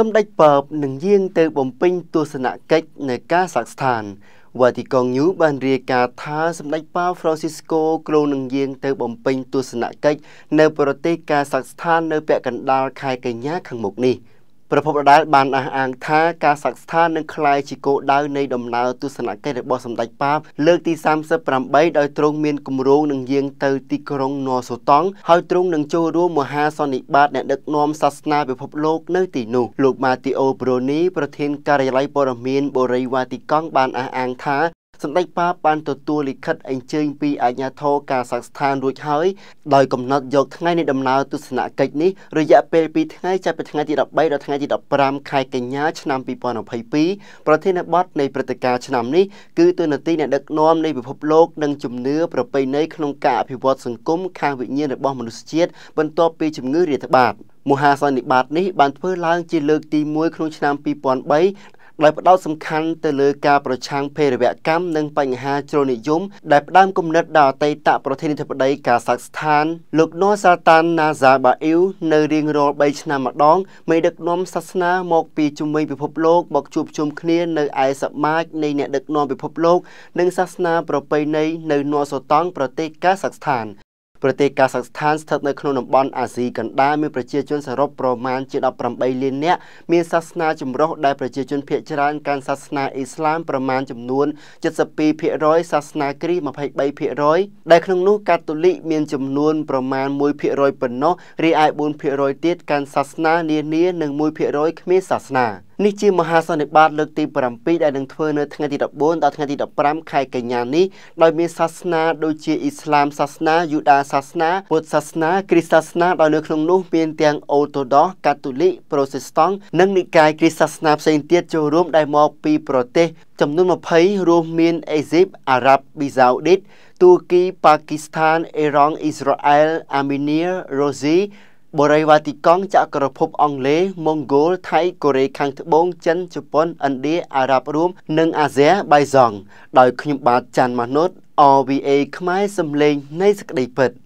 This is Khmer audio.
សម្ដេចបបនឹងយាង ទៅ បំពេញទស្សនកិច្ចនៅ កាសាក់ស្ថានវ៉ាទីកងញូ បានរាយការណ៍ថាសម្ដេចប៉ាហ្វ្រង់ស៊ីស្កូគ្រងនឹងយាងទៅបំពេញទស្សនកិច្ចនៅ ប្រទេសកាសាក់ស្ថាននៅពាក់កណ្ដាលខែកញ្ញាខាងមុខនេះប្រពន្ធដដែលបានអះអាងថាការសិក្សានឹងคล้ายជាគោលដៅនៃដំណើរទស្សនកិច្ចរបស់សម្ដេចប៉ាបលើកទី38ដោយទ្រង់មានគម្រោងនឹងយាងទៅទីក្រុងណូសូតង់ហើយទ្រង់នឹងចូលរួមមហាសន្និបាតអ្នកដឹកនាំសាសនាពិភពលោកនៅទីនោះលោកម៉ាទីអូប្រូនីប្រធានការិយាល័យព័ត៌មានបូរីវ៉ាទីកង់បានអះអាងថាសម្ដេចប៉ាបានទទួលលិខិតអញ្ជើញពីអាជ្ញាធរការសាកស្ថានរួចហើយដោយកំណត់យកថ្ងៃនៃដំណើរទស្សនកិច្ចនេះរយៈពេល2ថ្ងៃចាប់ពីថ្ងៃទី13ដល់ថ្ងៃទី15ខែកញ្ញាឆ្នាំ2022ប្រធានបទនៃព្រឹត្តិការណ៍ឆ្នាំនេះគឺទូនាទីអ្នកដឹកនាំនៃពិភពលោកនិងជំនឿប្រពៃណីក្នុងការអភិវឌ្ឍសង្គមខាងវិញ្ញាណរបស់មនុស្សជាតិបន្ទាប់ពីជំងឺរាតត្បាតមហាសន្និបាតនេះបានធ្វើឡើងជាលើកទី1ក្នុងឆ្នាំ2003ដោយផ្ដោតសំខាន់ទៅលើការប្រឆាំងភេរវកម្មនិងបញ្ហាជ្រុលនិយមដែលផ្ដើមគំនិតដល់អតីតប្រធានាធិបតីកាសាក់ស្ថានលោកនូសាតានណាហ្សាបាអ៊ីវនៅរៀងរាល់3ឆ្នាំម្ដងមេដឹកនាំសាសនាមកពីជំនាញពិភពលោកមកជួបជុំគ្នានៅឯសមាជនៃអ្នកដឹកនាំពិភពលោកនិងសាសនាប្រពៃណីនៅនូសូតង់ប្រទេសកាសាក់ស្ថានប្រទេសកាសាក់ស្ថានស្ថិតនៅក្នុងតំបន់អាស៊ីកណ្ដាលមានប្រជាជនសរុបប្រមាណជា18លាននាក់មានសាសនាចម្រុះដែលប្រជាជនភាគច្រើនកាន់សាសនាអ៊ីស្លាមប្រមាណចំនួន72%សាសនាគ្រីស្ទ23%ដែលក្នុងនោះកាតូលិកមានចំនួនប្រមាណ1%ប៉ុណ្ណោះរីឯ4%ទៀតកាន់សាសនានានានិង1%គ្មានសាសនា។នេះជាមហាសន្និបាតលើកទី7ដែលនឹងធ្វើនៅថ្ងៃទី14ដល់ថ្ងៃទី15ខែកញ្ញានេះដោយមានសាសនា ដូចជាអ៊ីស្លាមសាសនាយូដាសាសនាពុទ្ធសាសនាគ្រីស្ទសាសនាដោយនៅក្នុងនោះ មានទាំងអូតូដោសកាតូលិកប្រូសេស្តង់និងនិកាយគ្រីស្ទសាសនាផ្សេងទៀតចូលរួមដែលមកពីប្រទេស ចំនួន20រួមមានអេស៊ីបអារ៉ាប់ប៊ីសាអូឌីតទូគីប៉ាគីស្ថានអ៊ីរ៉ង់អ៊ីស្រាអែលអាមីនីរ៉ូស៊ីបរិវ៉ាទីកង់ចក្រភពអង់គ្លេសម៉ុងហ្គោលថៃកូរ៉េខាងត្បូងចិនជប៉ុនឥណ្ឌាអារ៉ាប់រួមនិងអាស៊ាបៃសង់ដោយខ្ញុំបាទច័ន្ទម៉ាណុត RVA ខ្មែរសំឡេងនៃសក្តិពិទ្ធ